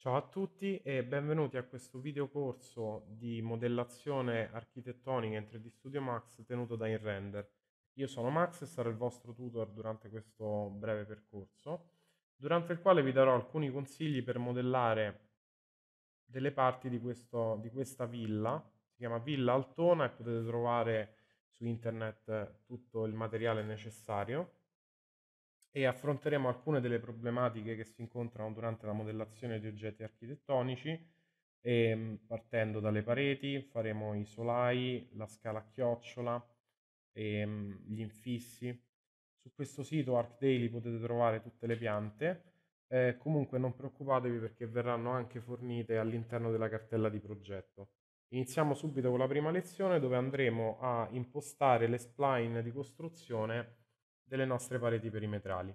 Ciao a tutti e benvenuti a questo video corso di modellazione architettonica in 3D Studio Max tenuto da InRender. Io sono Max e sarò il vostro tutor durante questo breve percorso, durante il quale vi darò alcuni consigli per modellare delle parti di, questo, di questa villa, si chiama Villa Altona e potete trovare su internet tutto il materiale necessario e affronteremo alcune delle problematiche che si incontrano durante la modellazione di oggetti architettonici, e, ehm, partendo dalle pareti, faremo i solai, la scala a chiocciola, e, ehm, gli infissi. Su questo sito ArcDaily potete trovare tutte le piante. Eh, comunque non preoccupatevi perché verranno anche fornite all'interno della cartella di progetto. Iniziamo subito con la prima lezione dove andremo a impostare le spline di costruzione delle nostre pareti perimetrali.